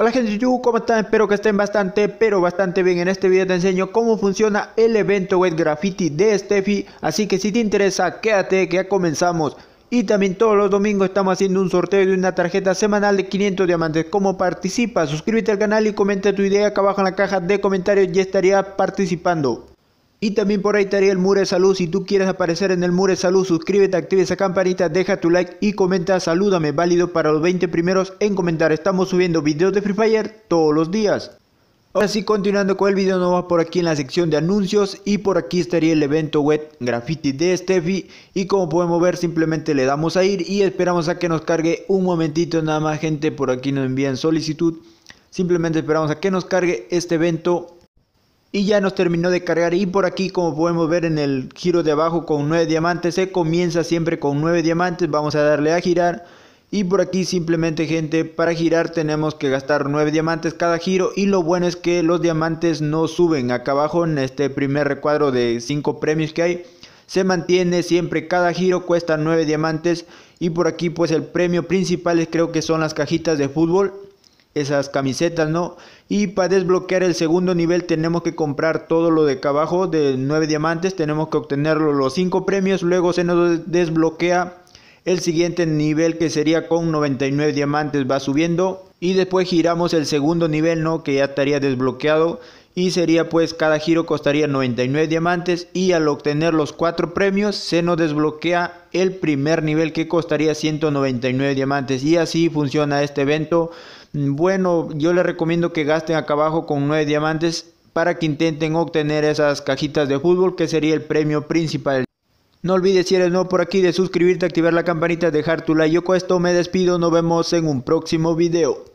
Hola gente de YouTube, ¿cómo están? Espero que estén bastante, pero bastante bien. En este video te enseño cómo funciona el evento web graffiti de Steffi. Así que si te interesa, quédate que ya comenzamos. Y también todos los domingos estamos haciendo un sorteo de una tarjeta semanal de 500 diamantes. ¿Cómo participas? Suscríbete al canal y comenta tu idea acá abajo en la caja de comentarios y estaría participando. Y también por ahí estaría el Mure salud. Si tú quieres aparecer en el Mure salud, suscríbete, activa esa campanita, deja tu like y comenta salúdame, válido para los 20 primeros en comentar. Estamos subiendo videos de Free Fire todos los días. Ahora sí, continuando con el video, nos vamos por aquí en la sección de anuncios y por aquí estaría el evento web Graffiti de Steffi y como podemos ver simplemente le damos a ir y esperamos a que nos cargue un momentito nada más gente, por aquí nos envían solicitud, simplemente esperamos a que nos cargue este evento y ya nos terminó de cargar y por aquí como podemos ver en el giro de abajo con 9 diamantes se comienza siempre con 9 diamantes vamos a darle a girar y por aquí simplemente gente para girar tenemos que gastar 9 diamantes cada giro y lo bueno es que los diamantes no suben acá abajo en este primer recuadro de 5 premios que hay se mantiene siempre cada giro cuesta 9 diamantes y por aquí pues el premio principal es creo que son las cajitas de fútbol esas camisetas, ¿no? Y para desbloquear el segundo nivel tenemos que comprar todo lo de acá abajo de 9 diamantes, tenemos que obtener los 5 premios, luego se nos desbloquea el siguiente nivel que sería con 99 diamantes va subiendo y después giramos el segundo nivel, ¿no? Que ya estaría desbloqueado y sería pues cada giro costaría 99 diamantes y al obtener los 4 premios se nos desbloquea el primer nivel que costaría 199 diamantes y así funciona este evento bueno, yo les recomiendo que gasten acá abajo con 9 diamantes para que intenten obtener esas cajitas de fútbol que sería el premio principal. No olvides si eres nuevo por aquí de suscribirte, activar la campanita, dejar tu like. Yo con esto me despido, nos vemos en un próximo video.